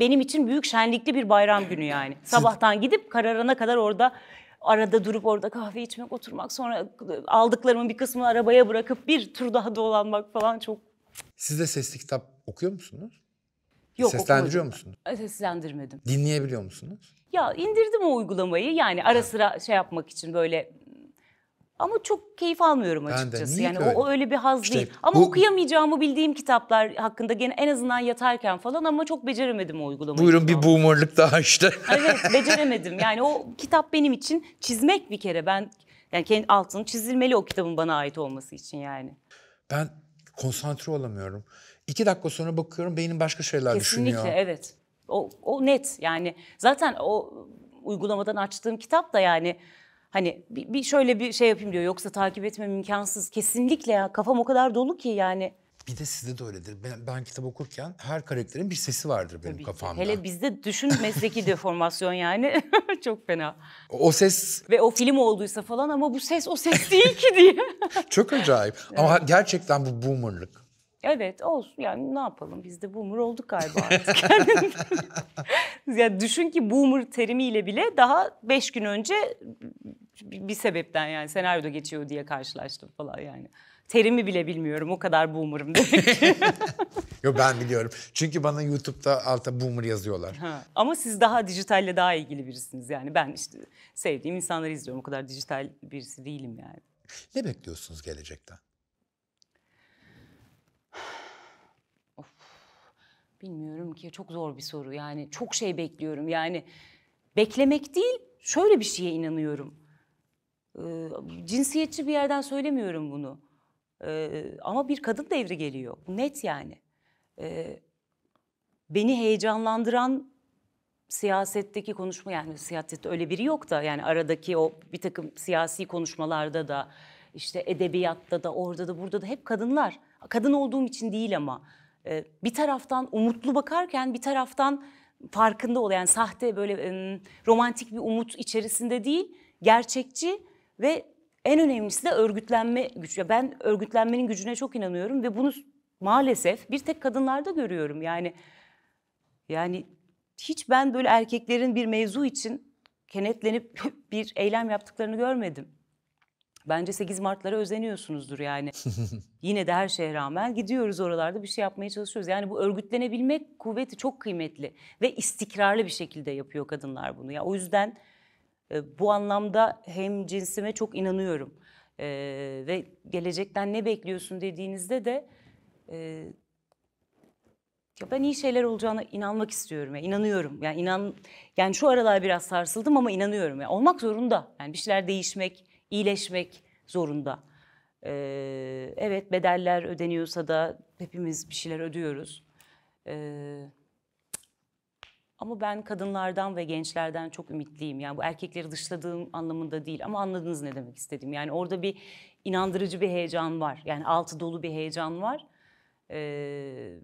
benim için büyük şenlikli bir bayram günü yani. Sabahtan gidip kararına kadar orada arada durup orada kahve içmek, oturmak, sonra aldıklarımın bir kısmını arabaya bırakıp bir tur daha dolanmak falan çok. Siz de sesli kitap okuyor musunuz? Yok, Seslendiriyor okumadım. musunuz? Seslendirmedim. Dinleyebiliyor musunuz? Ya indirdim o uygulamayı yani ara sıra şey yapmak için böyle ama çok keyif almıyorum açıkçası. yani öyle? o öyle bir haz işte değil. Ama bu... okuyamayacağımı bildiğim kitaplar hakkında gene en azından yatarken falan ama çok beceremedim o uygulamayı. Buyurun bir boomerlık daha işte. evet, beceremedim. Yani o kitap benim için çizmek bir kere ben yani kendi altını çizilmeli o kitabın bana ait olması için yani. Ben konsantre olamıyorum. İki dakika sonra bakıyorum beynim başka şeyler Kesinlikle, düşünüyor. Kesinlikle evet. O, o net yani zaten o uygulamadan açtığım kitap da yani Hani bir, bir şöyle bir şey yapayım diyor. Yoksa takip etmem imkansız. Kesinlikle ya kafam o kadar dolu ki yani. Bir de sizde de öyledir. Ben, ben kitap okurken her karakterin bir sesi vardır benim Tabii kafamda. Hele bizde düşün mesleki deformasyon yani. Çok fena. O, ses... Ve o film olduysa falan ama bu ses o ses değil ki diye. Çok acayip. Evet. Ama gerçekten bu boomerlık. Evet olsun yani ne yapalım biz de boomer olduk galiba artık. yani düşün ki boomer terimiyle bile daha beş gün önce bir sebepten yani senaryoda geçiyor diye karşılaştım falan yani. Terimi bile bilmiyorum o kadar boomer'ım demek Yo ben biliyorum. Çünkü bana YouTube'da alta boomer yazıyorlar. Ha. Ama siz daha dijitalle daha ilgili birisiniz yani. Ben işte sevdiğim insanları izliyorum. O kadar dijital birisi değilim yani. Ne bekliyorsunuz gelecekten? of. Bilmiyorum ki çok zor bir soru. Yani çok şey bekliyorum. Yani beklemek değil şöyle bir şeye inanıyorum ee, cinsiyetçi bir yerden söylemiyorum bunu. Ee, ama bir kadın devri geliyor. Bu net yani. Ee, beni heyecanlandıran siyasetteki konuşma yani siyasette öyle biri yok da yani aradaki o bir takım siyasi konuşmalarda da işte edebiyatta da orada da burada da hep kadınlar. Kadın olduğum için değil ama ee, bir taraftan umutlu bakarken bir taraftan farkında ol yani sahte böyle romantik bir umut içerisinde değil gerçekçi ve en önemlisi de örgütlenme gücü. Ben örgütlenmenin gücüne çok inanıyorum ve bunu maalesef bir tek kadınlarda görüyorum. Yani yani hiç ben böyle erkeklerin bir mevzu için kenetlenip bir eylem yaptıklarını görmedim. Bence 8 Mart'lara özeniyorsunuzdur yani. Yine de her şeye rağmen gidiyoruz oralarda bir şey yapmaya çalışıyoruz. Yani bu örgütlenebilmek kuvveti çok kıymetli ve istikrarlı bir şekilde yapıyor kadınlar bunu. Ya yani o yüzden ee, bu anlamda hem cinsime çok inanıyorum. E, ve gelecekten ne bekliyorsun dediğinizde de e, ya ben iyi şeyler olacağına inanmak istiyorum. Yani inanıyorum. Yani inan yani şu aralar biraz sarsıldım ama inanıyorum. Yani olmak zorunda. Yani bir şeyler değişmek, iyileşmek zorunda. Ee, evet bedeller ödeniyorsa da hepimiz bir şeyler ödüyoruz. Ee, ama ben kadınlardan ve gençlerden çok ümitliyim. Yani bu erkekleri dışladığım anlamında değil ama anladınız ne demek istediğim. Yani orada bir inandırıcı bir heyecan var. Yani altı dolu bir heyecan var. Ee,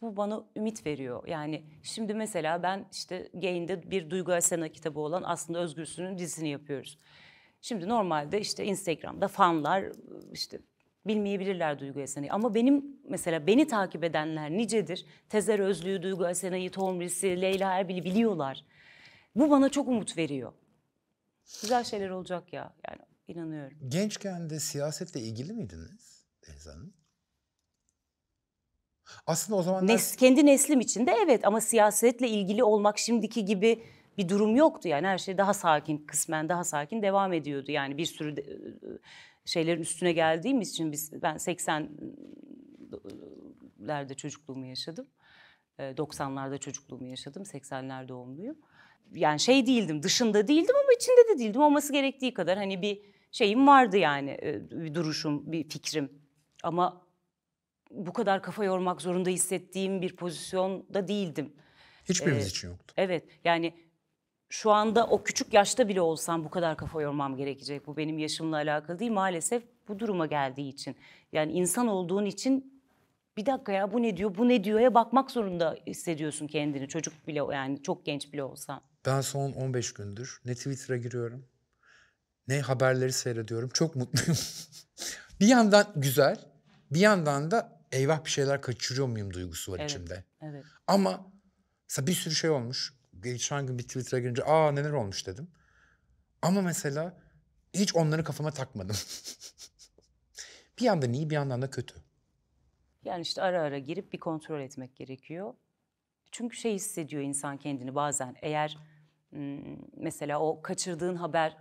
bu bana ümit veriyor. Yani şimdi mesela ben işte Gain'de bir Duygu Asena kitabı olan aslında Özgürsün'ün dizisini yapıyoruz. Şimdi normalde işte Instagram'da fanlar işte bilmeyebilirler Duygu Esen'i. Ama benim mesela beni takip edenler nicedir. Tezer Özlü'yü, Duygu Esen'i, Tomris'i, Leyla Erbil'i biliyorlar. Bu bana çok umut veriyor. Güzel şeyler olacak ya yani inanıyorum. Gençken de siyasetle ilgili miydiniz Deniz Hanım? Aslında o zaman Nes, kendi neslim içinde evet ama siyasetle ilgili olmak şimdiki gibi bir durum yoktu. Yani her şey daha sakin, kısmen daha sakin devam ediyordu. Yani bir sürü de, şeylerin üstüne geldiğimiz için biz ben 80'lerde çocukluğumu yaşadım. 90'larda ee, çocukluğumu yaşadım. 80'ler doğumluyum. Yani şey değildim, dışında değildim ama içinde de değildim. Olması gerektiği kadar hani bir şeyim vardı yani e, bir duruşum, bir fikrim. Ama bu kadar kafa yormak zorunda hissettiğim bir pozisyonda değildim. Hiçbirimiz ee, için yoktu. Evet yani şu anda o küçük yaşta bile olsam bu kadar kafa yormam gerekecek. Bu benim yaşımla alakalı değil maalesef bu duruma geldiği için. Yani insan olduğun için bir dakika ya bu ne diyor bu ne diyor ya bakmak zorunda hissediyorsun kendini çocuk bile yani çok genç bile olsan. Ben son 15 gündür ne Twitter'a giriyorum ne haberleri seyrediyorum çok mutluyum. bir yandan güzel bir yandan da eyvah bir şeyler kaçırıyor muyum duygusu var evet, içimde. Evet. Ama bir sürü şey olmuş geçen gün bir Twitter'a girince aa neler olmuş dedim. Ama mesela hiç onları kafama takmadım. bir yandan iyi bir yandan da kötü. Yani işte ara ara girip bir kontrol etmek gerekiyor. Çünkü şey hissediyor insan kendini bazen. Eğer mesela o kaçırdığın haber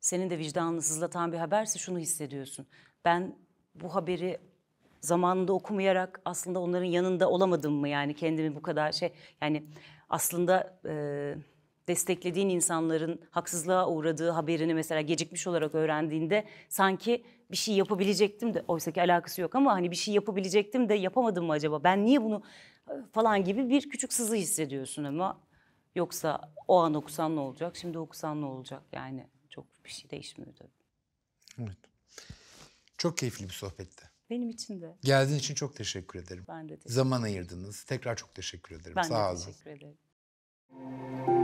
senin de vicdanını sızlatan bir haberse şunu hissediyorsun. Ben bu haberi zamanında okumayarak aslında onların yanında olamadım mı yani kendimi bu kadar şey yani aslında e, desteklediğin insanların haksızlığa uğradığı haberini mesela gecikmiş olarak öğrendiğinde sanki bir şey yapabilecektim de oysa ki alakası yok ama hani bir şey yapabilecektim de yapamadım mı acaba ben niye bunu e, falan gibi bir küçük sızı hissediyorsun ama yoksa o an okusan ne olacak şimdi okusan ne olacak yani çok bir şey değişmiyor tabii. Evet. Çok keyifli bir sohbetti. Benim için de. Geldiğin için çok teşekkür ederim. Ben de teşekkür ederim. Zaman ayırdınız. Tekrar çok teşekkür ederim. Ben Sağ de olun. teşekkür ederim.